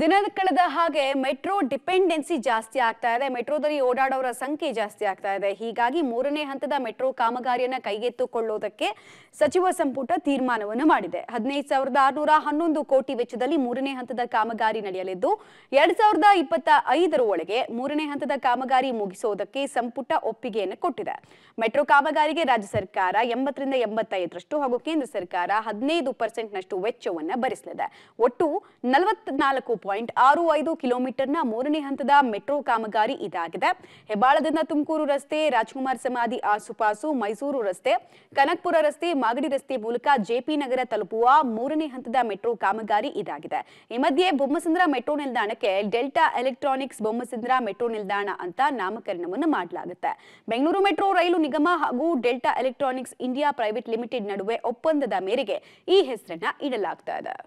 ದಿನ ಕಳೆದ ಹಾಗೆ ಮೆಟ್ರೋ ಡಿಪೆಂಡೆನ್ಸಿ ಜಾಸ್ತಿ ಆಗ್ತಾ ಇದೆ ಮೆಟ್ರೋದಲ್ಲಿ ಓಡಾಡೋರ ಸಂಖ್ಯೆ ಜಾಸ್ತಿ ಆಗ್ತಾ ಇದೆ ಹೀಗಾಗಿ ಮೂರನೇ ಹಂತದ ಮೆಟ್ರೋ ಕಾಮಗಾರಿಯನ್ನು ಕೈಗೆತ್ತಿಕೊಳ್ಳೋದಕ್ಕೆ ಸಚಿವ ಸಂಪುಟ ತೀರ್ಮಾನವನ್ನು ಮಾಡಿದೆ ಹದಿನೈದು ಸಾವಿರದ ಹನ್ನೊಂದು ಕೋಟಿ ವೆಚ್ಚದಲ್ಲಿ ಮೂರನೇ ಹಂತದ ಕಾಮಗಾರಿ ನಡೆಯಲಿದ್ದು ಎರಡ್ ಸಾವಿರದ ಇಪ್ಪತ್ತ ಐದರ ಒಳಗೆ ಮೂರನೇ ಹಂತದ ಕಾಮಗಾರಿ ಮುಗಿಸೋದಕ್ಕೆ ಸಂಪುಟ ಒಪ್ಪಿಗೆಯನ್ನು ಕೊಟ್ಟಿದೆ ಮೆಟ್ರೋ ಕಾಮಗಾರಿಗೆ ರಾಜ್ಯ ಸರ್ಕಾರ ಎಂಬತ್ತರಿಂದ ಎಂಬತ್ತೈದರಷ್ಟು ಹಾಗೂ ಕೇಂದ್ರ ಸರ್ಕಾರ ಹದಿನೈದು ಪರ್ಸೆಂಟ್ನಷ್ಟು ವೆಚ್ಚವನ್ನು ಭರಿಸಲಿದೆ ಒಟ್ಟು ನಾಲ್ಕು ಪಾಯಿಂಟ್ ಆರು ಐದು ಕಿಲೋಮೀಟರ್ನ ಮೂರನೇ ಹಂತದ ಮೆಟ್ರೋ ಕಾಮಗಾರಿ ಇದಾಗಿದೆ ಹೆಬ್ಬಾಳದಿಂದ ತುಮಕೂರು ರಸ್ತೆ ರಾಜ್ಕುಮಾರ್ ಸಮಾಧಿ ಆಸುಪಾಸು ಮೈಸೂರು ರಸ್ತೆ ಕನಕ್ಪುರ ರಸ್ತೆ ಮಾಗಡಿ ರಸ್ತೆ ಮೂಲಕ ಜೆಪಿ ನಗರ ತಲುಪುವ ಮೂರನೇ ಹಂತದ ಮೆಟ್ರೋ ಕಾಮಗಾರಿ ಇದಾಗಿದೆ ಈ ಮಧ್ಯೆ ಬೊಮ್ಮಸಂದ್ರ ಮೆಟ್ರೋ ನಿಲ್ದಾಣಕ್ಕೆ ಡೆಲ್ಟಾ ಎಲೆಕ್ಟ್ರಾನಿಕ್ಸ್ ಬೊಮ್ಮಸಂದ್ರ ಮೆಟ್ರೋ ನಿಲ್ದಾಣ ಅಂತ ನಾಮಕರಣವನ್ನು ಮಾಡಲಾಗುತ್ತೆ ಬೆಂಗಳೂರು ಮೆಟ್ರೋ ರೈಲು ನಿಗಮ ಹಾಗೂ Delta electronics India private limited ನಡುವೆ ಒಪ್ಪಂದದ ಮೇರೆಗೆ ಈ ಹೆಸರನ್ನ ಇಡಲಾಗ್ತಾ